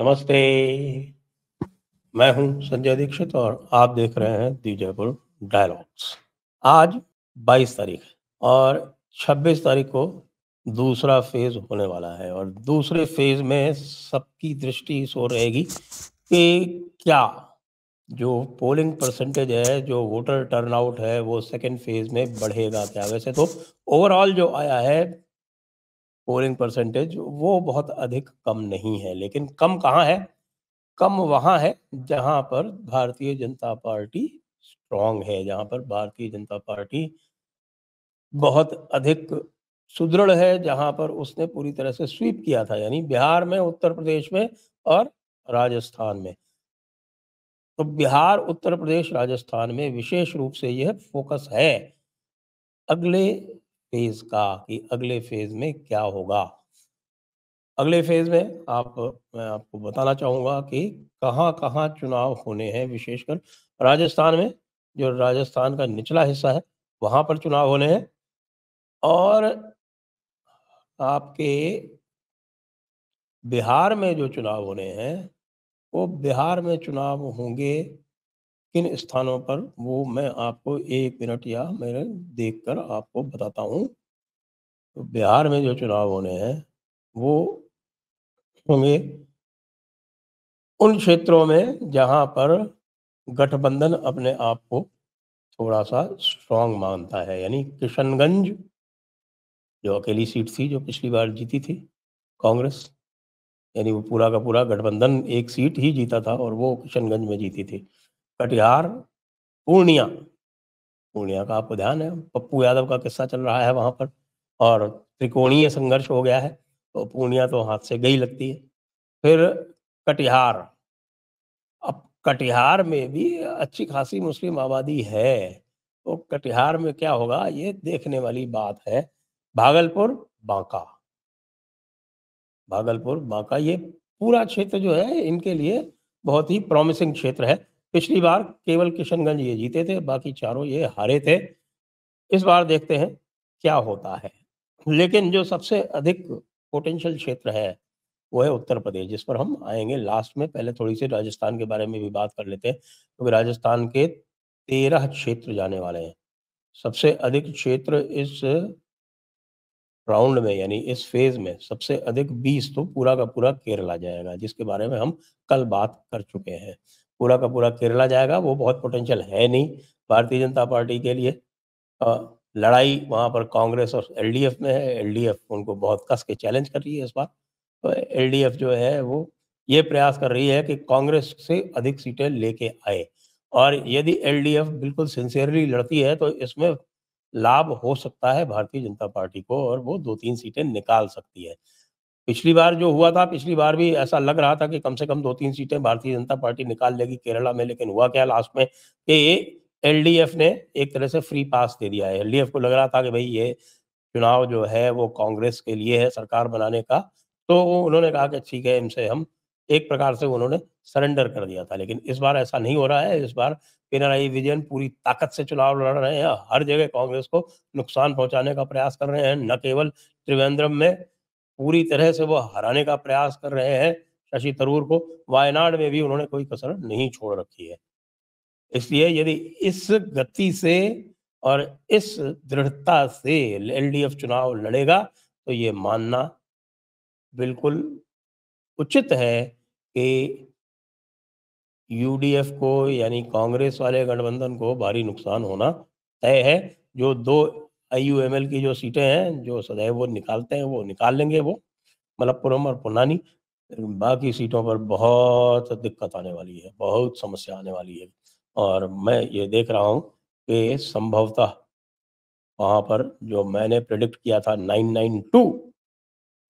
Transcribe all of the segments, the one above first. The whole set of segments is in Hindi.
नमस्ते मैं हूं संजय दीक्षित और आप देख रहे हैं दी जयपुर डायलॉग्स आज 22 तारीख और 26 तारीख को दूसरा फेज होने वाला है और दूसरे फेज में सबकी दृष्टि ओर रहेगी कि क्या जो पोलिंग परसेंटेज है जो वोटर टर्नआउट है वो सेकेंड फेज में बढ़ेगा क्या वैसे तो ओवरऑल जो आया है पोलिंग परसेंटेज वो बहुत अधिक कम नहीं है लेकिन कम कहाँ है कम वहाँ है जहाँ पर भारतीय जनता पार्टी स्ट्रांग है जहाँ पर भारतीय जनता पार्टी बहुत अधिक सुदृढ़ है जहाँ पर उसने पूरी तरह से स्वीप किया था यानी बिहार में उत्तर प्रदेश में और राजस्थान में तो बिहार उत्तर प्रदेश राजस्थान में विशेष रूप से यह फोकस है अगले फेज का कि अगले फेज में क्या होगा अगले फेज में आप मैं आपको बताना चाहूंगा कि कहाँ कहाँ चुनाव होने हैं विशेषकर राजस्थान में जो राजस्थान का निचला हिस्सा है वहां पर चुनाव होने हैं और आपके बिहार में जो चुनाव होने हैं वो बिहार में चुनाव होंगे किन स्थानों पर वो मैं आपको एक मिनट या मेरे देख कर आपको बताता हूँ तो बिहार में जो चुनाव होने हैं वो होंगे उन क्षेत्रों में जहाँ पर गठबंधन अपने आप को थोड़ा सा स्ट्रांग मानता है यानी किशनगंज जो अकेली सीट थी जो पिछली बार जीती थी कांग्रेस यानी वो पूरा का पूरा गठबंधन एक सीट ही जीता था और वो किशनगंज में जीती थी कटिहार पूर्णिया पूर्णिया का आपको ध्यान है पप्पू यादव का किस्सा चल रहा है वहां पर और त्रिकोणीय संघर्ष हो गया है तो पूर्णिया तो हाथ से गई लगती है फिर कटिहार अब कटिहार में भी अच्छी खासी मुस्लिम आबादी है तो कटिहार में क्या होगा ये देखने वाली बात है भागलपुर बांका भागलपुर बांका ये पूरा क्षेत्र जो है इनके लिए बहुत ही प्रॉमिसिंग क्षेत्र है पिछली बार केवल किशनगंज ये जीते थे बाकी चारों ये हारे थे इस बार देखते हैं क्या होता है लेकिन जो सबसे अधिक पोटेंशियल क्षेत्र है वो है उत्तर प्रदेश जिस पर हम आएंगे लास्ट में पहले थोड़ी सी राजस्थान के बारे में भी बात कर लेते हैं क्योंकि तो राजस्थान के तेरह क्षेत्र जाने वाले हैं सबसे अधिक क्षेत्र इस राउंड में यानी इस फेज में सबसे अधिक 20 तो पूरा का पूरा केरला जाएगा जिसके बारे में हम कल बात कर चुके हैं पूरा का पूरा केरला जाएगा वो बहुत पोटेंशियल है नहीं भारतीय जनता पार्टी के लिए आ, लड़ाई वहां पर कांग्रेस और एलडीएफ में है एलडीएफ उनको बहुत कस के चैलेंज कर रही है इस बार तो एलडीएफ जो है वो ये प्रयास कर रही है कि कांग्रेस से अधिक सीटें लेके आए और यदि एलडीएफ बिल्कुल सिंसियरली लड़ती है तो इसमें लाभ हो सकता है भारतीय जनता पार्टी को और वो दो तीन सीटें निकाल सकती है पिछली बार जो हुआ था पिछली बार भी ऐसा लग रहा था कि कम से कम दो तीन सीटें भारतीय जनता पार्टी निकाल लेगी केरला में लेकिन हुआ क्या लास्ट में कि एलडीएफ ने एक तरह से फ्री पास दे दिया है एल को लग रहा था कि भाई ये चुनाव जो है वो कांग्रेस के लिए है सरकार बनाने का तो उन्होंने कहा कि ठीक है इनसे हम एक प्रकार से उन्होंने सरेंडर कर दिया था लेकिन इस बार ऐसा नहीं हो रहा है इस बार पिनराई विजयन पूरी ताकत से चुनाव लड़ रहे हैं हर जगह कांग्रेस को नुकसान पहुंचाने का प्रयास कर रहे हैं न केवल त्रिवेंद्रम में पूरी तरह से वो हराने का प्रयास कर रहे हैं शशि थरूर को वायनाड में भी उन्होंने कोई कसर नहीं छोड़ रखी है इसलिए यदि इस गति से और इस दृढ़ता से एलडीएफ चुनाव लड़ेगा तो ये मानना बिल्कुल उचित है कि यूडीएफ को यानी कांग्रेस वाले गठबंधन को भारी नुकसान होना तय है जो दो आई की जो सीटें हैं जो सदैव वो निकालते हैं वो निकाल लेंगे वो मलप्पुरम और पुनानी बाकी सीटों पर बहुत दिक्कत आने वाली है बहुत समस्या आने वाली है और मैं ये देख रहा हूँ कि संभवतः वहाँ पर जो मैंने प्रिडिक्ट किया था 992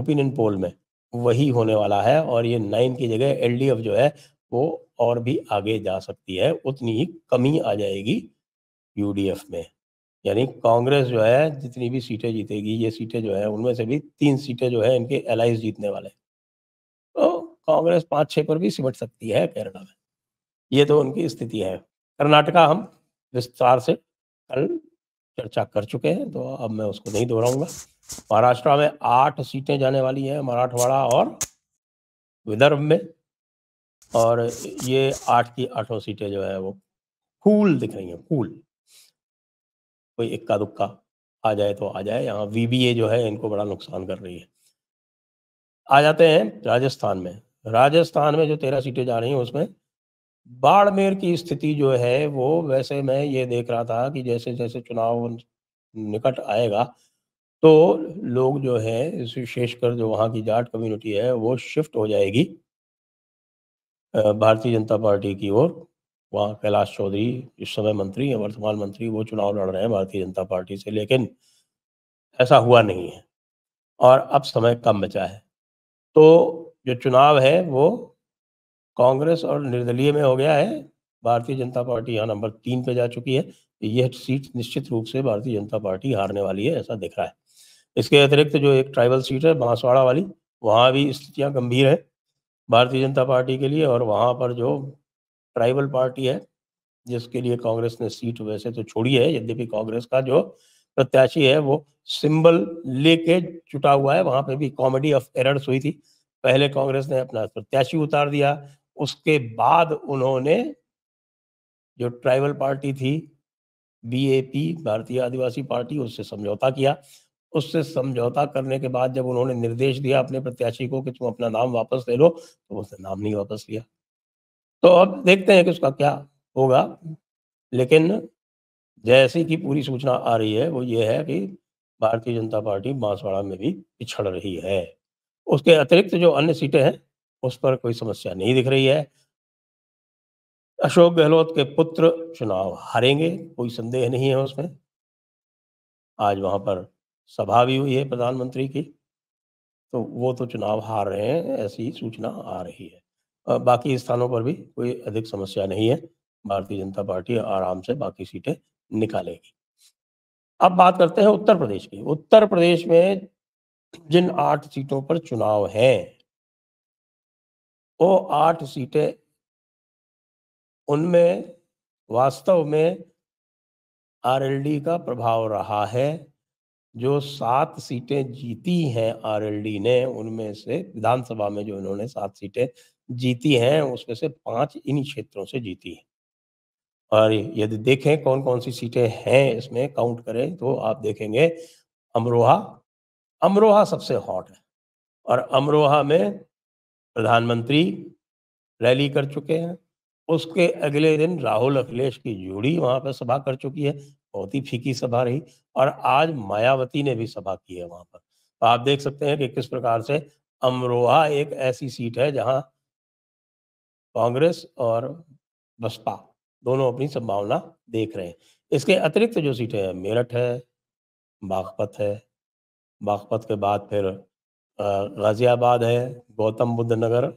ओपिनियन पोल में वही होने वाला है और ये नाइन की जगह एल जो है वो और भी आगे जा सकती है उतनी ही कमी आ जाएगी यूडीएफ में यानी कांग्रेस जो है जितनी भी सीटें जीतेगी ये सीटें जो है उनमें से भी तीन सीटें जो है इनके एल जीतने वाले तो कांग्रेस पाँच छः पर भी सिमट सकती है केरला में ये तो उनकी स्थिति है कर्नाटका हम विस्तार से कल चर्चा कर चुके हैं तो अब मैं उसको नहीं दोहराऊंगा महाराष्ट्र में आठ सीटें जाने वाली हैं मराठवाड़ा और विदर्भ में और ये आठ की आठों सीटें जो है वो कूल दिख रही हैं कूल कोई इक्का दुक्का आ जाए तो आ जाए यहाँ वीबीए जो है इनको बड़ा नुकसान कर रही है आ जाते हैं राजस्थान में राजस्थान में जो तेरह सीटें जा रही हैं उसमें बाड़मेर की स्थिति जो है वो वैसे मैं ये देख रहा था कि जैसे जैसे चुनाव निकट आएगा तो लोग जो हैं विशेषकर जो वहाँ की जाट कम्युनिटी है वो शिफ्ट हो जाएगी भारतीय जनता पार्टी की ओर वहाँ कैलाश चौधरी इस समय मंत्री हैं वर्तमान मंत्री वो चुनाव लड़ रहे हैं भारतीय जनता पार्टी से लेकिन ऐसा हुआ नहीं है और अब समय कम बचा है तो जो चुनाव है वो कांग्रेस और निर्दलीय में हो गया है भारतीय जनता पार्टी यहाँ नंबर तीन पे जा चुकी है यह सीट निश्चित रूप से भारतीय जनता पार्टी हारने वाली है ऐसा दिख रहा है इसके अतिरिक्त जो एक ट्राइबल सीट है बांसवाड़ा वाली वहाँ भी स्थितियाँ गंभीर है भारतीय जनता पार्टी के लिए और वहाँ पर जो ट्राइबल पार्टी है जिसके लिए कांग्रेस ने सीट वैसे तो छोड़ी है यद्यपि कांग्रेस का जो प्रत्याशी है वो सिंबल लेके जुटा हुआ है वहां पे भी कॉमेडी ऑफ एरर्स हुई थी पहले कांग्रेस ने अपना प्रत्याशी उतार दिया उसके बाद उन्होंने जो ट्राइबल पार्टी थी बीएपी भारतीय आदिवासी पार्टी उससे समझौता किया उससे समझौता करने के बाद जब उन्होंने निर्देश दिया अपने प्रत्याशी को कि तुम अपना नाम वापस ले लो तो उसने नाम नहीं वापस लिया तो अब देखते हैं कि उसका क्या होगा लेकिन जैसी की पूरी सूचना आ रही है वो ये है कि भारतीय जनता पार्टी बांसवाड़ा में भी पिछड़ रही है उसके अतिरिक्त जो अन्य सीटें हैं उस पर कोई समस्या नहीं दिख रही है अशोक गहलोत के पुत्र चुनाव हारेंगे कोई संदेह नहीं है उसमें आज वहां पर सभा भी हुई है प्रधानमंत्री की तो वो तो चुनाव हार रहे हैं ऐसी सूचना आ रही है बाकी स्थानों पर भी कोई अधिक समस्या नहीं है भारतीय जनता पार्टी आराम से बाकी सीटें निकालेगी अब बात करते हैं उत्तर प्रदेश की उत्तर प्रदेश में जिन आठ सीटों पर चुनाव है वो आठ सीटें उनमें वास्तव में आरएलडी का प्रभाव रहा है जो सात सीटें जीती हैं आरएलडी ने उनमें से विधानसभा में जो इन्होंने सात सीटें जीती हैं उसमें से पांच इन क्षेत्रों से जीती हैं और यदि देखें कौन कौन सी सीटें हैं इसमें काउंट करें तो आप देखेंगे अमरोहा अमरोहा सबसे हॉट है और अमरोहा में प्रधानमंत्री रैली कर चुके हैं उसके अगले दिन राहुल अखिलेश की जोड़ी वहां पर सभा कर चुकी है बहुत ही फीकी सभा रही और आज मायावती ने भी सभा की है वहां पर तो आप देख सकते हैं कि किस प्रकार से अमरोहा एक ऐसी सीट है जहां कांग्रेस और बसपा दोनों अपनी संभावना देख रहे हैं इसके अतिरिक्त जो सीटें हैं मेरठ है बागपत है बागपत के बाद फिर गाजियाबाद है गौतम बुद्ध नगर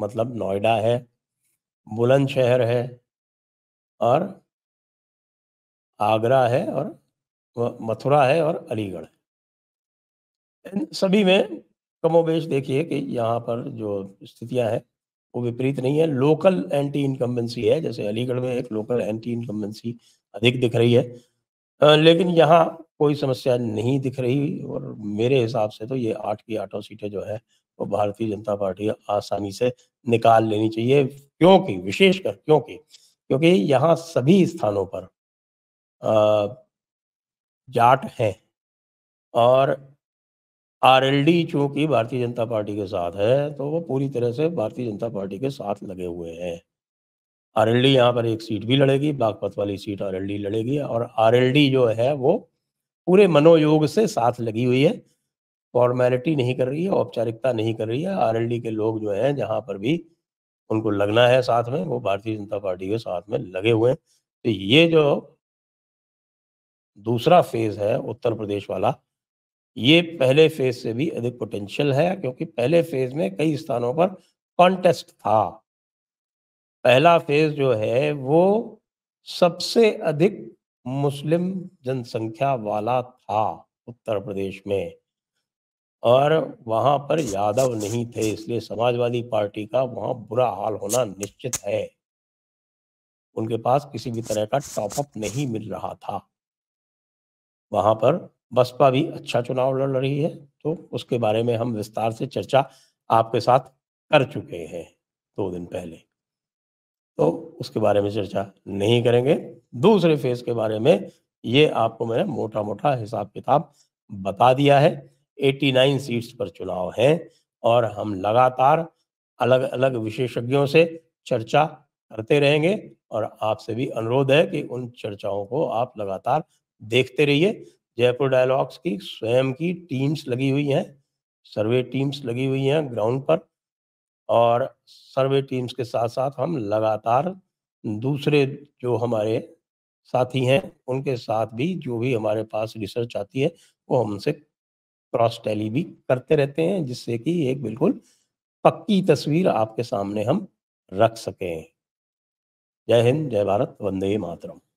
मतलब नोएडा है बुलंदशहर है और आगरा है और मथुरा है और अलीगढ़ है इन सभी में कमोबेश देखिए कि यहाँ पर जो स्थितियाँ हैं वो विपरीत नहीं है लोकल एंटी इनकम्बेंसी है जैसे अलीगढ़ में एक लोकल एंटी इनकम्बेंसी अधिक दिख रही है लेकिन यहाँ कोई समस्या नहीं दिख रही और मेरे हिसाब से तो ये आठ की आठों सीटें जो है वो भारतीय जनता पार्टी आसानी से निकाल लेनी चाहिए क्योंकि विशेषकर क्योंकि क्योंकि यहाँ सभी स्थानों पर जाट हैं और आरएलडी चूंकि भारतीय जनता पार्टी के साथ है तो वो पूरी तरह से भारतीय जनता पार्टी के साथ लगे हुए हैं आरएलडी यहाँ पर एक सीट भी लड़ेगी बागपत वाली सीट आरएलडी लड़ेगी और आरएलडी जो है वो पूरे मनोयोग से साथ लगी हुई है फॉर्मेलिटी नहीं कर रही है औपचारिकता नहीं कर रही है आर के लोग जो हैं जहाँ पर भी उनको लगना है साथ में वो भारतीय जनता पार्टी के साथ में लगे हुए हैं तो ये जो दूसरा फेज है उत्तर प्रदेश वाला ये पहले फेज से भी अधिक पोटेंशियल है क्योंकि पहले फेज में कई स्थानों पर कॉन्टेस्ट था पहला फेज जो है वो सबसे अधिक मुस्लिम जनसंख्या वाला था उत्तर प्रदेश में और वहां पर यादव नहीं थे इसलिए समाजवादी पार्टी का वहां बुरा हाल होना निश्चित है उनके पास किसी भी तरह का टॉपअप नहीं मिल रहा था वहां पर बसपा भी अच्छा चुनाव लड़ रही है तो उसके बारे में हम विस्तार से चर्चा आपके साथ कर चुके हैं दो दिन पहले तो उसके बारे में चर्चा नहीं करेंगे दूसरे फेज के बारे में ये आपको मैंने मोटा मोटा हिसाब किताब बता दिया है 89 सीट्स पर चुनाव है और हम लगातार अलग अलग विशेषज्ञों से चर्चा करते रहेंगे और आपसे भी अनुरोध है कि उन चर्चाओं को आप लगातार देखते रहिए जयपुर डायलॉग्स की स्वयं की टीम्स लगी हुई हैं सर्वे टीम्स लगी हुई हैं ग्राउंड पर और सर्वे टीम्स के साथ साथ हम लगातार दूसरे जो हमारे साथी हैं उनके साथ भी जो भी हमारे पास रिसर्च आती है वो हमसे क्रॉस टैली भी करते रहते हैं जिससे कि एक बिल्कुल पक्की तस्वीर आपके सामने हम रख सकें जय हिंद जय भारत वंदे मातरम